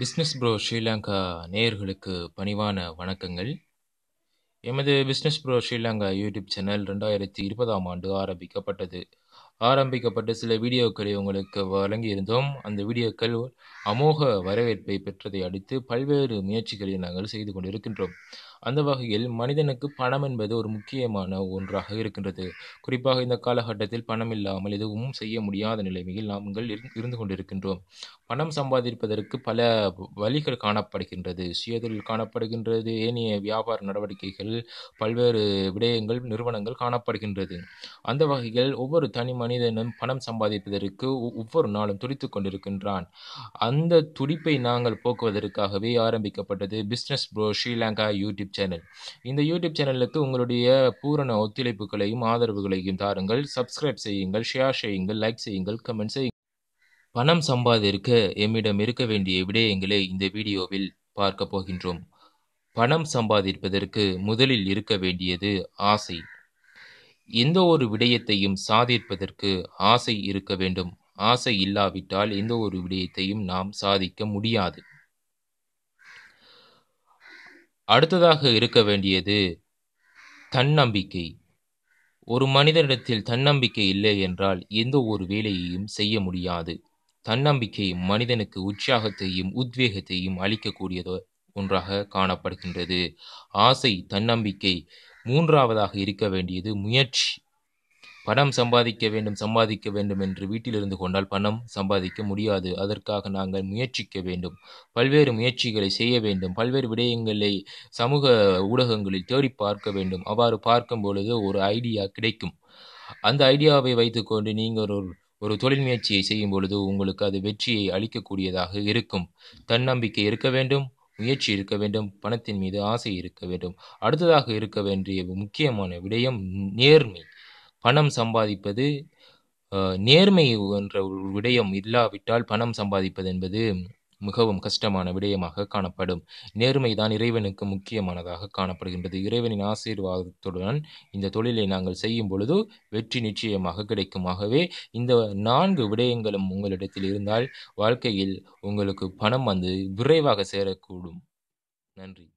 business bro Sri Lanka நேயர்களுக்கு பணிவான வணக்கங்கள் எமது business bro Sri Lanka YouTube channel ரெண்டாயிரத்தி இருபதாம் ஆண்டு ஆரம்பிக்கப்பட்டது ஆரம்பிக்கப்பட்ட சில வீடியோக்களை உங்களுக்கு வழங்கியிருந்தோம் அந்த வீடியோக்கள் அமோக வரவேற்பை பெற்றதை அடுத்து பல்வேறு முயற்சிகளை நாங்கள் செய்து கொண்டிருக்கின்றோம் அந்த வகையில் மனிதனுக்கு பணம் என்பது ஒரு முக்கியமான ஒன்றாக இருக்கின்றது குறிப்பாக இந்த காலகட்டத்தில் பணம் இல்லாமல் எதுவும் செய்ய முடியாத நிலைமையில் நாங்கள் இருந்து கொண்டிருக்கின்றோம் பணம் சம்பாதிப்பதற்கு பல வழிகள் காணப்படுகின்றது சுயதொழில் காணப்படுகின்றது ஏனைய வியாபார நடவடிக்கைகள் பல்வேறு விடயங்கள் நிறுவனங்கள் காணப்படுகின்றது அந்த வகையில் ஒவ்வொரு தனி மனிதனும் பணம் சம்பாதிப்பதற்கு ஒவ்வொரு நாளும் துடித்து கொண்டிருக்கின்றான் அந்த துடிப்பை நாங்கள் போக்குவதற்காகவே ஆரம்பிக்கப்பட்டது business bro Sri Lanka YouTube YouTube channel இந்த யூடியூப் சேனலுக்கு உங்களுடைய பூரண ஒத்துழைப்புகளையும் ஆதரவுகளையும் தாருங்கள் சப்ஸ்கிரைப் செய்யுங்கள் ஷேர் செய்யுங்கள் லைக் செய்யுங்கள் கமெண்ட் செய்யுங்கள் பணம் சம்பாதிக்க எம்மிடம் இருக்க வேண்டிய விடயங்களை இந்த வீடியோவில் பார்க்க போகின்றோம் பணம் சம்பாதிப்பதற்கு முதலில் இருக்க வேண்டியது ஆசை எந்த ஒரு விடயத்தையும் சாதிப்பதற்கு ஆசை இருக்க வேண்டும் ஆசை இல்லாவிட்டால் எந்த ஒரு விடயத்தையும் நாம் சாதிக்க முடியாது அடுத்ததாக இருக்க வேண்டியது தன்னம்பிக்கை ஒரு மனிதனிடத்தில் தன்னம்பிக்கை இல்லை என்றால் எந்த ஒரு வேலையையும் செய்ய முடியாது தன்னம்பிக்கை மனிதனுக்கு உற்சாகத்தையும் உத்வேகத்தையும் அளிக்கக்கூடியதோ ஒன்றாக காணப்படுகின்றது ஆசை தன்னம்பிக்கை மூன்றாவதாக இருக்க வேண்டியது முயற்சி பணம் சம்பாதிக்க வேண்டும் சம்பாதிக்க வேண்டும் என்று வீட்டில் இருந்து கொண்டால் பணம் சம்பாதிக்க முடியாது அதற்காக நாங்கள் முயற்சிக்க வேண்டும் பல்வேறு முயற்சிகளை செய்ய வேண்டும் பல்வேறு விடயங்களை சமூக ஊடகங்களில் தேடி பார்க்க வேண்டும் அவ்வாறு பார்க்கும் பொழுது ஒரு ஐடியா கிடைக்கும் அந்த ஐடியாவை வைத்துக்கொண்டு நீங்கள் ஒரு ஒரு தொழில் முயற்சியை செய்யும் பொழுது உங்களுக்கு அது வெற்றியை அளிக்கக்கூடியதாக இருக்கும் தன்னம்பிக்கை இருக்க வேண்டும் முயற்சி இருக்க வேண்டும் பணத்தின் மீது ஆசை இருக்க வேண்டும் அடுத்ததாக இருக்க வேண்டிய முக்கியமான விடயம் நேர்மை பணம் சம்பாதிப்பது நேர்மை என்ற ஒரு விடயம் இல்லாவிட்டால் பணம் சம்பாதிப்பது என்பது மிகவும் கஷ்டமான விடயமாக காணப்படும் நேர்மை தான் இறைவனுக்கு முக்கியமானதாக காணப்படுகின்றது இறைவனின் ஆசீர்வாதத்துடன் இந்த தொழிலை நாங்கள் செய்யும் பொழுது வெற்றி நிச்சயமாக கிடைக்குமாகவே இந்த நான்கு விடயங்களும் உங்களிடத்தில் இருந்தால் வாழ்க்கையில் உங்களுக்கு பணம் வந்து விரைவாக சேரக்கூடும் நன்றி